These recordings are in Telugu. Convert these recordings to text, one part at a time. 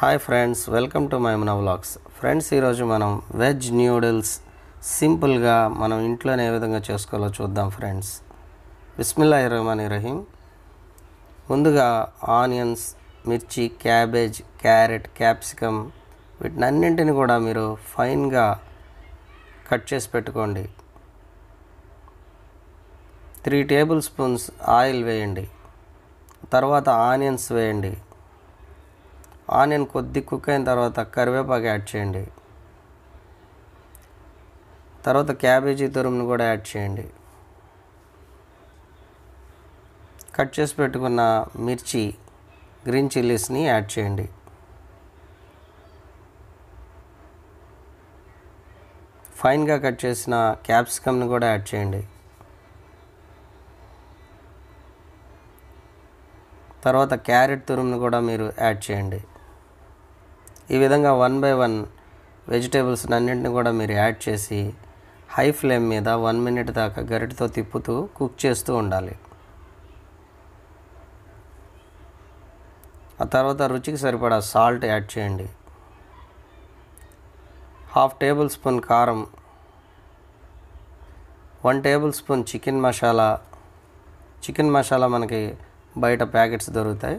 హాయ్ ఫ్రెండ్స్ వెల్కమ్ టు మైమన వ్లాగ్స్ ఫ్రెండ్స్ ఈరోజు మనం వెజ్ న్యూడిల్స్ సింపుల్గా మనం ఇంట్లోనే ఏ విధంగా చేసుకోవాలో చూద్దాం ఫ్రెండ్స్ బిస్మిల్లా ఇరహమాన్ ఇరహీం ముందుగా ఆనియన్స్ మిర్చి క్యాబేజ్ క్యారెట్ క్యాప్సికమ్ వీటిని అన్నింటినీ కూడా మీరు ఫైన్గా కట్ చేసి పెట్టుకోండి త్రీ టేబుల్ స్పూన్స్ ఆయిల్ వేయండి తర్వాత ఆనియన్స్ వేయండి ఆనియన్ కొద్ది కుక్ అయిన తర్వాత కరివేపాకు యాడ్ చేయండి తర్వాత క్యాబేజీ తురుమును కూడా యాడ్ చేయండి కట్ చేసి పెట్టుకున్న మిర్చి గ్రీన్ చిల్లీస్ని యాడ్ చేయండి ఫైన్గా కట్ చేసిన క్యాప్సికమ్ని కూడా యాడ్ చేయండి తర్వాత క్యారెట్ తురుమును కూడా మీరు యాడ్ చేయండి ఈ విధంగా వన్ బై వన్ వెజిటేబుల్స్ అన్నింటిని కూడా మీరు యాడ్ చేసి హై ఫ్లేమ్ మీద వన్ మినిట్ దాకా గరిటతో తిప్పుతూ కుక్ చేస్తూ ఉండాలి ఆ తర్వాత రుచికి సరిపడా సాల్ట్ యాడ్ చేయండి హాఫ్ టేబుల్ స్పూన్ కారం one tablespoon chicken masala chicken masala మనకి బయట ప్యాకెట్స్ దొరుకుతాయి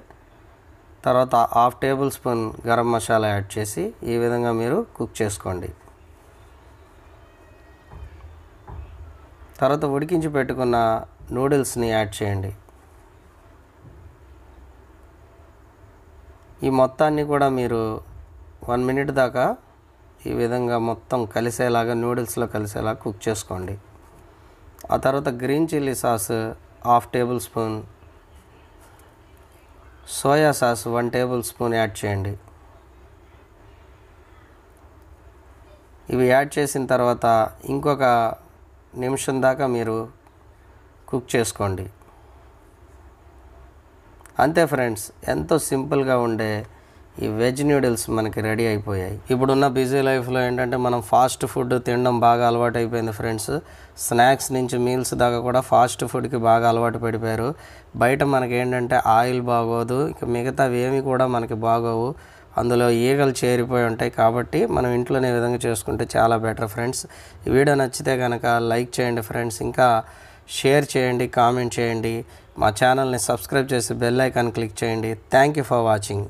తర్వాత half tablespoon garam masala add చేసి ఈ విధంగా మీరు కుక్ చేసుకోండి తర్వాత ఉడికించి పెట్టుకున్న నూడిల్స్ని యాడ్ చేయండి ఈ మొత్తాన్ని కూడా మీరు వన్ మినిట్ దాకా ఈ విధంగా మొత్తం కలిసేలాగా నూడిల్స్లో కలిసేలా కుక్ చేసుకోండి ఆ తర్వాత green chilli sauce half tablespoon soya sauce one tablespoon add చేయండి ఇవి యాడ్ చేసిన తర్వాత ఇంకొక నిమిషం దాకా మీరు కుక్ చేసుకోండి అంతే ఫ్రెండ్స్ ఎంతో సింపుల్గా ఉండే ఈ వెజ్ నూడిల్స్ మనకి రెడీ అయిపోయాయి ఇప్పుడున్న బిజీ లైఫ్లో ఏంటంటే మనం ఫాస్ట్ ఫుడ్ తినడం బాగా అలవాటు అయిపోయింది ఫ్రెండ్స్ స్నాక్స్ నుంచి మీల్స్ దాకా కూడా ఫాస్ట్ ఫుడ్కి బాగా అలవాటు పడిపోయారు బయట మనకి ఏంటంటే ఆయిల్ బాగోదు ఇక మిగతావి ఏమి కూడా మనకి బాగోవు అందులో ఈగలు చేరిపోయి ఉంటాయి కాబట్టి మనం ఇంట్లోనే విధంగా చేసుకుంటే చాలా బెటర్ ఫ్రెండ్స్ ఈ వీడియో నచ్చితే కనుక లైక్ చేయండి ఫ్రెండ్స్ ఇంకా షేర్ చేయండి కామెంట్ చేయండి మా ఛానల్ని సబ్స్క్రైబ్ చేసి బెల్ ఐకాన్ క్లిక్ చేయండి థ్యాంక్ యూ ఫర్ వాచింగ్